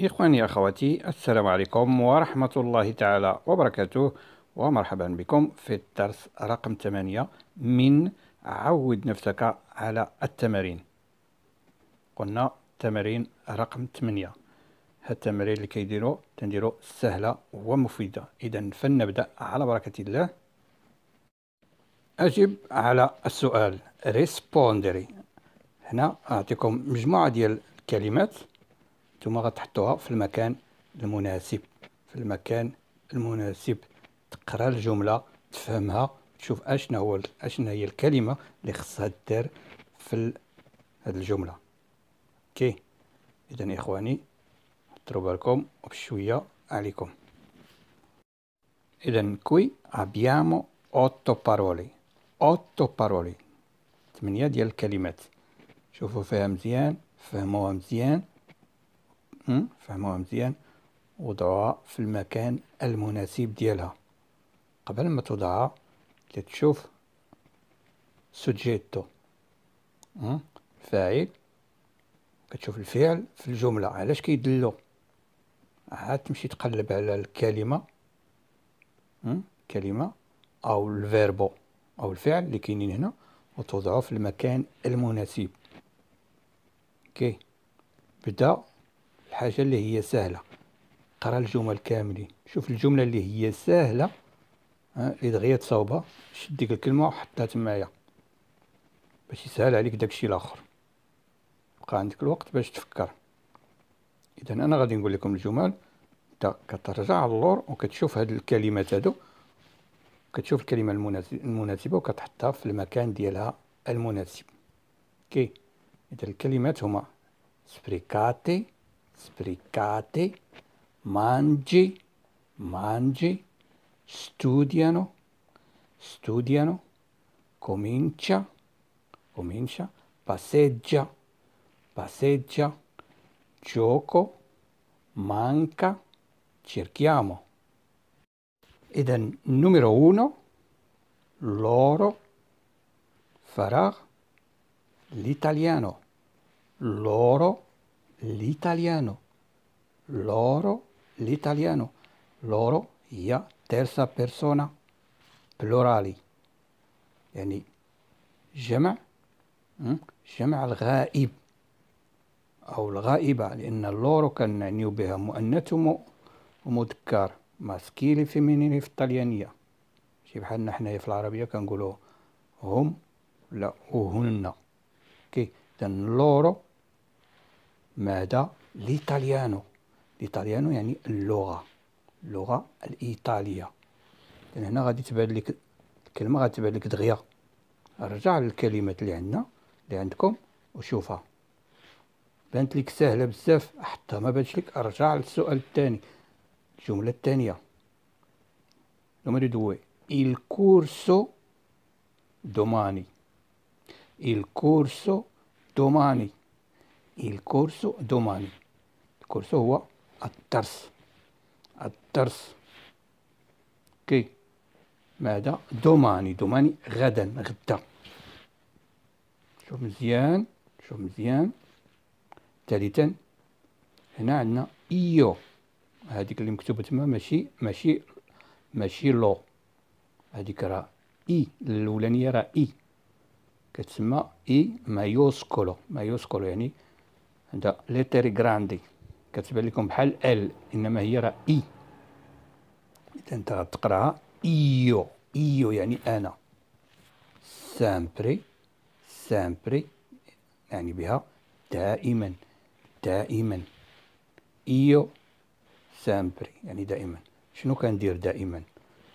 إخواني أخواتي السلام عليكم ورحمة الله تعالى وبركاته ومرحبا بكم في الدرس رقم 8 من عود نفسك على التمارين قلنا تمارين رقم 8 هاد التمارين اللي كيديرو تنديرو سهلة ومفيدة إذا فلنبدأ على بركة الله أجب على السؤال ريسبوندري هنا أعطيكم مجموعة ديال الكلمات نتوما غتحطوها في المكان المناسب في المكان المناسب تقرا الجمله تفهمها تشوف اشنا هو اشنا هي الكلمه اللي خصها دار في هاد الجمله اوكي اذا اخواني حطوا بالكم وبشويه عليكم اذا كوي ابيامو اوتو بارولي اوتو بارولي ثمانيه ديال الكلمات شوفوا فيها مزيان فهموها مزيان فهموها مزيان وضعوها في المكان المناسب ديالها قبل ما توضعها تتشوف سوجيتو الفاعل كتشوف الفعل في الجملة علاش كيدلو عاد تمشي تقلب على الكلمة كلمة أو الفيربو أو الفعل اللي كاينين هنا وتوضعه في المكان المناسب كي بدا الحاجة اللي هي سهلة قرا الجمل كاملين شوف الجملة اللي هي سهلة اللي دغيا تصاوبها شد ديك الكلمة وحطها تمايا باش يسهل عليك داكشي الاخر بقى عندك الوقت باش تفكر اذا انا غادي نقول لكم الجمل انت كترجع اللور وكتشوف هاد الكلمات هادو كتشوف الكلمة المناسبة وكتحطها في المكان ديالها المناسب كي إذا الكلمات هما سبريكاتي sbrigati, mangi, mangi, studiano, studiano, comincia, comincia, passeggia, passeggia, gioco, manca, cerchiamo. Ed è numero uno, loro farà l'italiano. Loro l'italiano loro l'italiano loro هي ترسى بيرسونا بلورالي يعني جمع جمع الغائب أو الغائبة لأن اللورو كنعنيو بها مؤنث ومذكر ماسكيلي فيمينيني في الطليانية شي بحالنا حنايا في العربية كنقولو هم لا وهن كي إذن لورو ماذا ليتاليانو ليتاليانو يعني اللغه اللغه الايطاليه لان هنا غادي تبان لك الكلمه تبان لك دغيا رجع للكلمات اللي عندنا اللي عندكم وشوفها بانت لك سهله بزاف حتى ما بانش لك ارجع للسؤال الثاني الجمله الثانيه numero 2 il corso domani il corso domani il corso domani corso هو الدرس الدرس كي ماذا دوماني دوماني غدا غدا شوف مزيان شوف مزيان ثالثا هنا عندنا ايو هذيك اللي مكتوبه تما ماشي ماشي ماشي لو هذيك راه اي الاولانيه راه اي كتسمى اي مايوسكولو مايوسكولو يعني ده ليتر جراندي كتبان لكم بحال ال انما هي راه اي e. اذا انت غتقراها ايو e. ايو e يعني انا سامبري سامبري يعني بها دائما دائما ايو سامبري يعني دائما شنو كندير دائما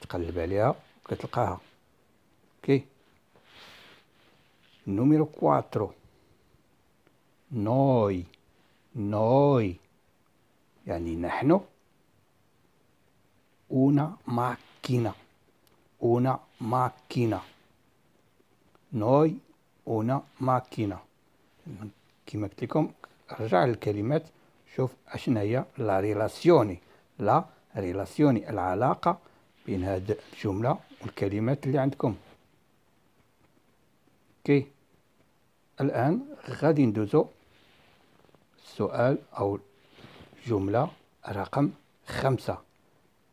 تقلب عليها وكتلقاها اوكي نوميرو 4 نوي نوي يعني نحن اونا ماكينا اونا ماكينا نوي اونا ماكينا كما قلت لكم رجع للكلمات شوف اشنا هي لا ريلاسيوني لا ريلاسيوني العلاقه بين هاد الجمله والكلمات اللي عندكم كي الان غادي ندوزو السؤال أو الجملة رقم خمسة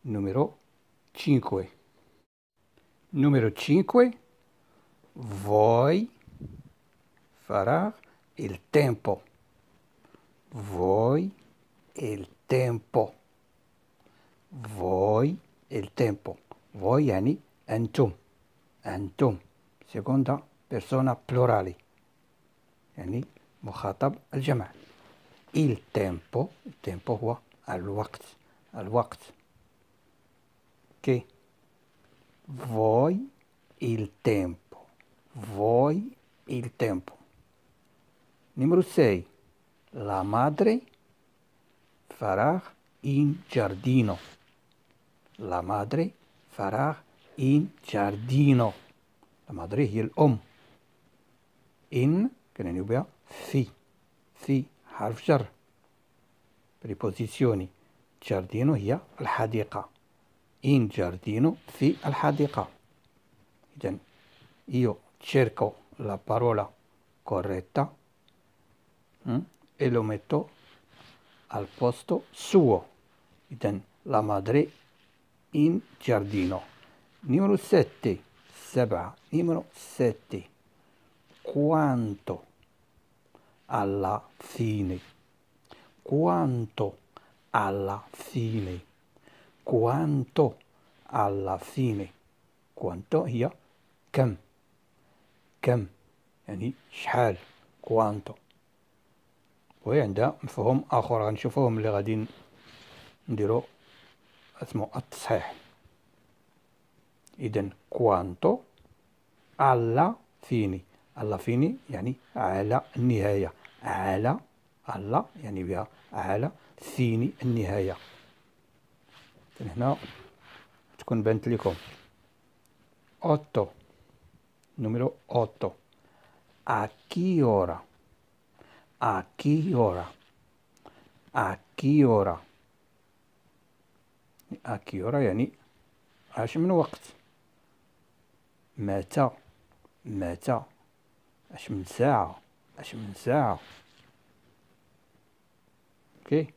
numero 5 numero 5 voi farà il tempo voi il tempo voi il tempo voi يعني أنتم أنتم seconda persona plurale يعني مخاطب الجمع il tempo, il tempo al هو al الوقت che voi il tempo voi il tempo numero 6 la madre farà in giardino la madre farà in giardino la madre هي الأم in che ne نبقى في في حرف preposizioni giardino جاردينو al الحديقة in giardino في al إذن io cerco la parola corretta hm, e lo metto al posto suo إذن la madre in giardino numero 7 سبعة numero 7 quanto alla fine. Quanto alla fine. Quanto alla fine. كوانتو هي كم كم يعني شحال كوانتو وهي عندها مفهوم اخر غنشوفوه ملي غادي نديرو اسمو التصحيح اذا كوانتو على فيني على فيني يعني على النهايه على على يعني بها على ثيني النهاية هنا تكون بانت لكم اوتو نمرو اوتو اكيورا اكيورا اكيورا اكيورا يعني اش من وقت متى متى اش من ساعه من ساعة اوكي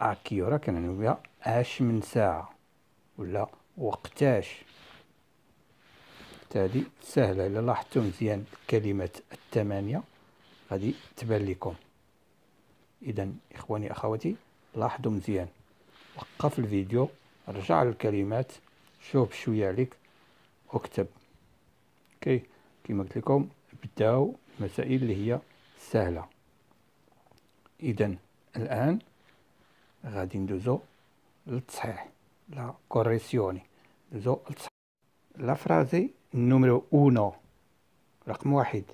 اكيورا آه، كنعنيو بها اش من ساعة ولا وقتاش تادي سهلة إلا لاحظتو مزيان كلمة الثمانية غادي تبان لكم إذا إخواني أخواتي لاحظوا مزيان وقف الفيديو رجع للكلمات شوف شوية عليك وكتب اوكي كيما قلت لكم بداو مسائل اللي هي سهلة إذا الآن غادي ندوزو للتصحيح لا كوريسيوني ندوزو للتصحيح لا فرازي نومرو أونو رقم واحد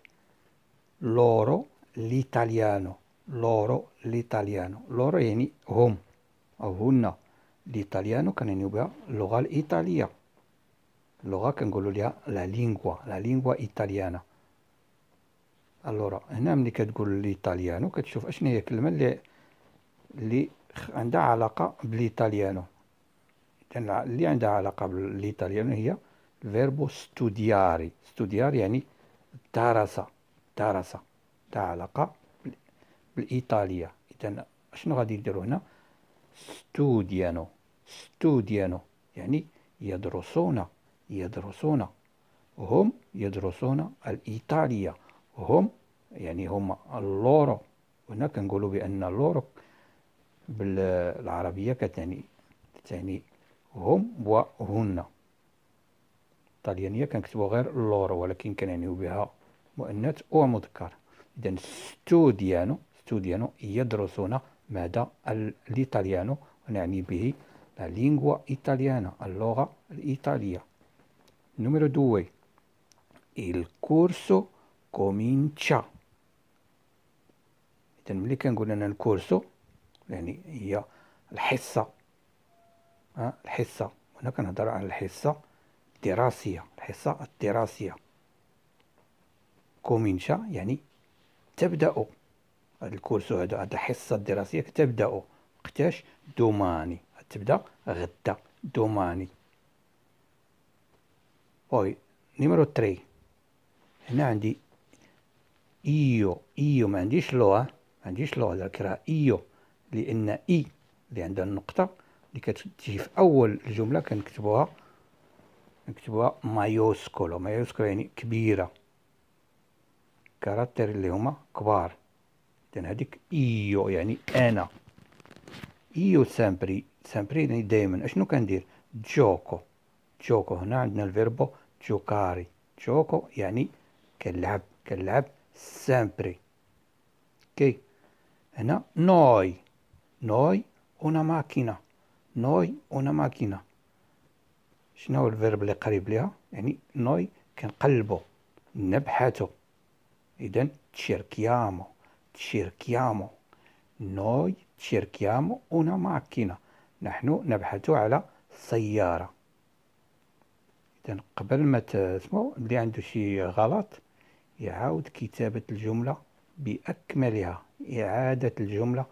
لورو ليتاليانو لورو ليتاليانو لورو يعني هم أو هن ليتاليانو كنعنيو بها اللغة الإيطالية اللغة كنقولو ليها لا لينغوا لا لينغوا إيطاليانا الورا هنا ملي كتقول ليطاليانو كتشوف اشنو هي الكلمه اللي اللي عندها علاقه بليطاليانو اذا اللي عندها علاقه بالليطاليانو هي الفيربو ستودياري ستوديار يعني درس درس تاع علاقه بالايطاليا اذا شنو غادي نديرو هنا ستوديانو ستوديانو يعني يدرسون يدرسون هم يدرسون الإيطالية وهم يعني هما اللورو هنا كنقولوا بأن اللورو بالعربية كتعني تعني هم وهن الطليانية كنكتبوا غير اللورة ولكن كنعنيو بها مؤنث ومذكر إذا ستوديانو ستوديانو يدرسون ماذا الإيطاليانو ونعني به لا لينغوا إيطاليانا اللغة الإيطالية numero 2 الكورسو كومينتشا إذا ملي كنقول أنا الكورسو يعني هي الحصة ها الحصة هنا كنهضر على الحصة الدراسية الحصة الدراسية كومينشا يعني تبدأ هاد الكورسو هذا هاد الحصة الدراسية كتبدأ وقتاش دوماني تبدا غدا دوماني وي نيميرو تري هنا عندي إيو إيو ما عنديش لو ما عنديش لو على راه إيو لأن إي اللي عندها النقطة اللي كتجي في أول الجملة كنكتبوها نكتبوها مايوسكولو مايوسكولو يعني كبيرة كاراتير اللي هما كبار اذا هاديك إيو يعني أنا إيو سامبري سامبري يعني دايما أشنو كندير جوكو جوكو هنا عندنا الفيربو جوكاري جوكو يعني كنلعب كنلعب sempre. Ok? هنا نوي نوي اون ماكينا نوي اون ماكينا شنو هو الفيرب اللي قريب ليها يعني نوي كنقلبو نبحثو اذا تشيركيامو تشيركيامو نوي تشيركيامو اون ماكينا نحن نبحث على سيارة إذا قبل ما تسمو اللي عنده شي غلط يعاود كتابة الجملة بأكملها إعادة الجملة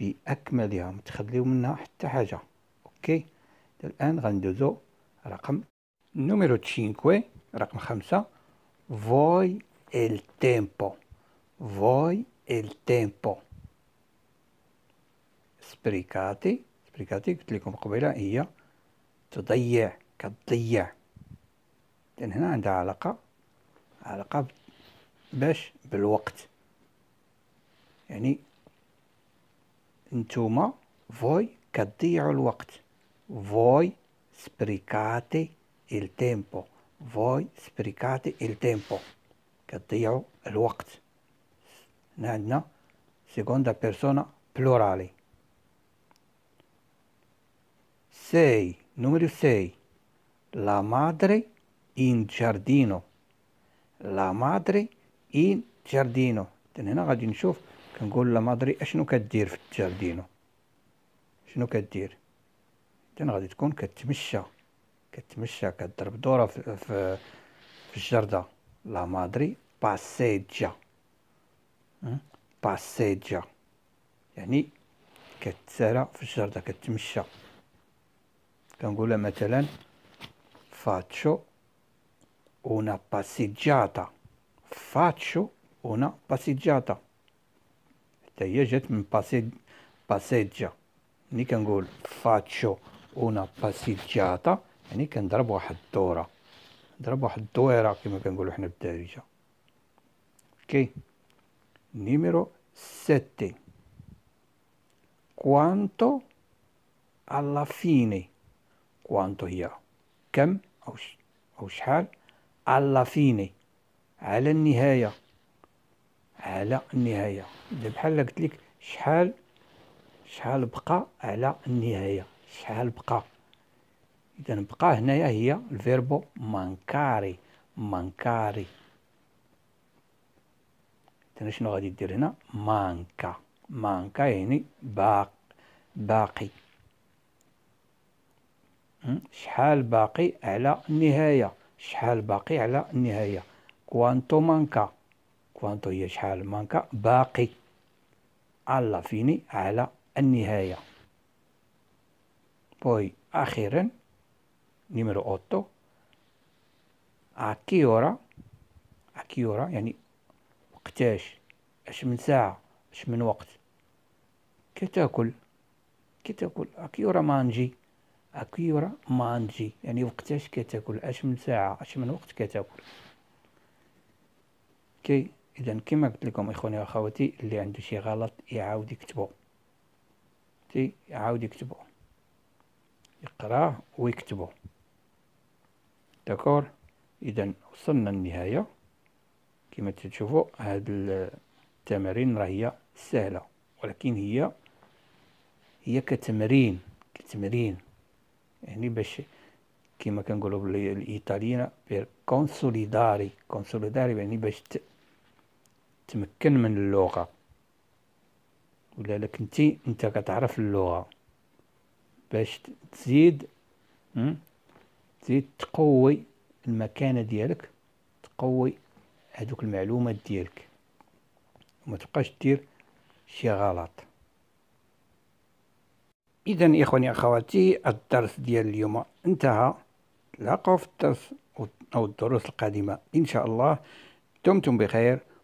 بأكملها متخليو منها حتى حاجة أوكي الآن غندوزو رقم نوميرو تشينكوي رقم خمسة فوي التيمبو فوي التيمبو سبريكاتي سبريكاتي قلت لكم قبيله هي تضيع كتضيع لان هنا عندها علاقه علاقه باش بالوقت يعني نتوما voi كتضيعوا الوقت voi sprecate il tempo voi sprecate il tempo كتضيعوا الوقت هنا عندنا seconda persona plurale sei numero 6 la madre in giardino la madre إن جاردينو هنا غادي نشوف كنقول لا مادري أشنو كدير في الجاردينو شنو كدير إذن غادي تكون كتمشى كتمشى كضرب دورة في, في, في الجردة لا مادري باسيجا أه؟ باسيجا يعني كتسارى في الجردة كتمشى كنقولها مثلا فاتشو اونا باسيجاتا faccio una passeggiata حتى هي جات من باسي باسيجا ملي كنقول فاتشو una passeggiata يعني كنضرب واحد الدوره نضرب واحد الدويره كما كنقولوا حنا بالدارجه اوكي numero 7 quanto alla fine quanto هي كم او او شحال alla fine على النهاية على النهاية بحال قلت لك شحال شحال بقى على النهاية شحال بقى إذا بقى هنايا هي الفيربو مانكاري مانكاري إذا شنو غادي دير هنا مانكا مانكا يعني باق باقي شحال باقي على النهاية شحال باقي على النهاية كوانتو مانكا كوانتو هي شحال مانكا باقي على فيني على النهاية بوي أخيرا نيميرو 8 اكيورا اكيورا يعني وقتاش اش من ساعة اش من وقت كتاكل كتاكل اكيورا مانجي اكيورا مانجي يعني وقتاش كتاكل اش من ساعة اش من وقت كتاكل اوكي اذا كما قلت لكم اخواني واخواتي اللي عنده شي غلط يعاود يكتبو تي يعاود يكتبو يقراه ويكتبو داكور اذا وصلنا للنهايه كما تشوفوا هاد التمارين راه هي سهله ولكن هي هي كتمرين كتمرين يعني باش كما كنقولوا بالايطاليين بير كونسوليداري كونسوليداري يعني باش تمكن من اللغة ولا لك انت انت كتعرف اللغة باش تزيد تزيد تقوي المكانة ديالك تقوي هذوك المعلومات ديالك وما تبقاش دير شي غلط اذا اخواني اخواتي الدرس ديال اليوم انتهى تلاقاو في الدرس او الدروس القادمه ان شاء الله دمتم بخير